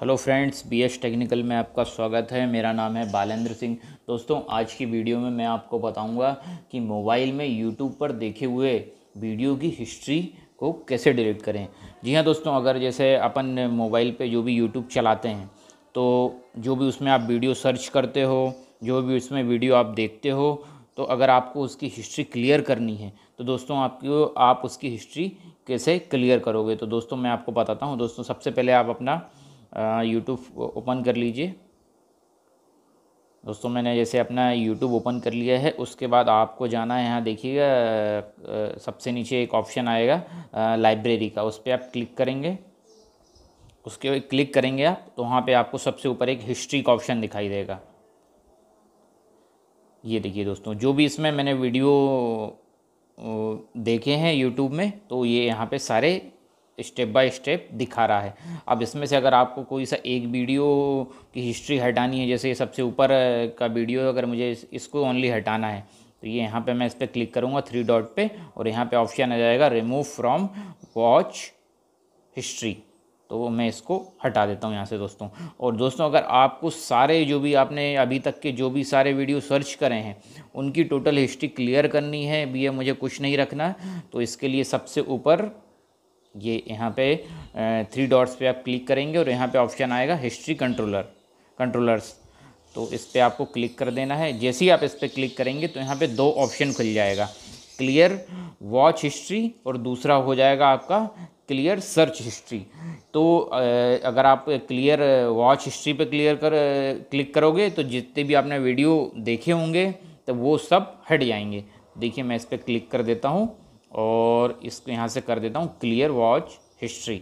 hello friends BS technical में आपका स्वागत है मेरा नाम है बालेंद्र सिंह दोस्तों आज की वीडियो में मैं आपको बताऊंगा कि मोबाइल में यूट्यूब पर देखे हुए वीडियो की हिस्ट्री को कैसे डिलीट करें जी हाँ दोस्तों अगर जैसे अपन मोबाइल पे जो भी यूट्यूब चलाते हैं तो जो भी उसमें आप वीडियो सर्च करते हो जो भी उसमें वीडियो आप देखते हो तो अगर आपको उसकी हिस्ट्री क्लियर करनी है तो दोस्तों आपको आप उसकी हिस्ट्री कैसे क्लियर करोगे तो दोस्तों मैं आपको बताता हूँ दोस्तों सबसे पहले आप अपना यूट्यूब हाँ, ओपन कर लीजिए दोस्तों मैंने जैसे अपना यूट्यूब ओपन कर लिया है उसके बाद आपको जाना है यहाँ देखिएगा सबसे नीचे एक ऑप्शन आएगा लाइब्रेरी का उस पर आप क्लिक करेंगे उसके क्लिक करेंगे आप तो वहाँ पे आपको सबसे ऊपर एक हिस्ट्री का ऑप्शन दिखाई देगा ये देखिए दोस्तों जो भी इसमें मैंने वीडियो देखे हैं यूट्यूब में तो ये यहाँ पर सारे स्टेप बाय स्टेप दिखा रहा है अब इसमें से अगर आपको कोई सा एक वीडियो की हिस्ट्री हटानी है जैसे सबसे ऊपर का वीडियो अगर मुझे इसको ओनली हटाना है तो ये यहाँ पे मैं इस पर क्लिक करूँगा थ्री डॉट पे और यहाँ पे ऑप्शन आ जाएगा रिमूव फ्रॉम वॉच हिस्ट्री तो मैं इसको हटा देता हूँ यहाँ से दोस्तों और दोस्तों अगर आपको सारे जो भी आपने अभी तक के जो भी सारे वीडियो सर्च करे हैं उनकी टोटल हिस्ट्री क्लियर करनी है भैया मुझे कुछ नहीं रखना तो इसके लिए सबसे ऊपर ये यहाँ पे थ्री डॉट्स पे आप क्लिक करेंगे और यहाँ पे ऑप्शन आएगा हिस्ट्री कंट्रोलर कंट्रोलर्स तो इस पर आपको क्लिक कर देना है जैसे ही आप इस पर क्लिक करेंगे तो यहाँ पे दो ऑप्शन खुल जाएगा क्लियर वॉच हिस्ट्री और दूसरा हो जाएगा आपका क्लियर सर्च हिस्ट्री तो अगर आप क्लियर वॉच हिस्ट्री पे क्लियर कर क्लिक करोगे तो जितने भी आपने वीडियो देखे होंगे तो वो सब हट जाएंगे देखिए मैं इस पर क्लिक कर देता हूँ और इसको यहाँ से कर देता हूँ क्लियर वॉच हिस्ट्री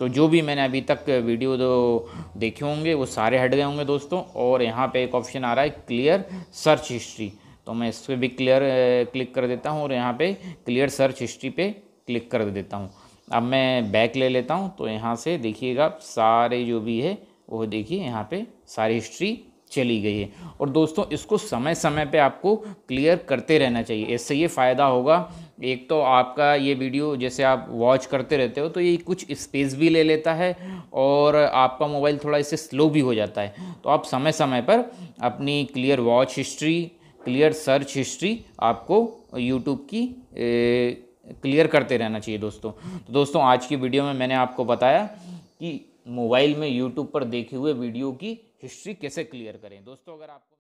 तो जो भी मैंने अभी तक वीडियो तो दो देखे होंगे वो सारे हट गए होंगे दोस्तों और यहाँ पे एक ऑप्शन आ रहा है क्लियर सर्च हिस्ट्री तो मैं इस पर भी क्लियर क्लिक कर देता हूँ और यहाँ पे क्लियर सर्च हिस्ट्री पे क्लिक कर देता हूँ अब मैं बैक ले लेता हूँ तो यहाँ से देखिएगा सारे जो भी है वो देखिए यहाँ पर सारी हिस्ट्री चली गई है और दोस्तों इसको समय समय पर आपको क्लियर करते रहना चाहिए इससे ये फ़ायदा होगा एक तो आपका ये वीडियो जैसे आप वॉच करते रहते हो तो ये कुछ स्पेस भी ले लेता है और आपका मोबाइल थोड़ा इससे स्लो भी हो जाता है तो आप समय समय पर अपनी clear watch history clear search history आपको यूट्यूब की ए, क्लियर करते रहना चाहिए दोस्तों तो दोस्तों आज की वीडियो में मैंने आपको बताया कि मोबाइल में यूट्यूब पर देखे हुए वीडियो की हिस्ट्री कैसे क्लियर करें दोस्तों अगर आपको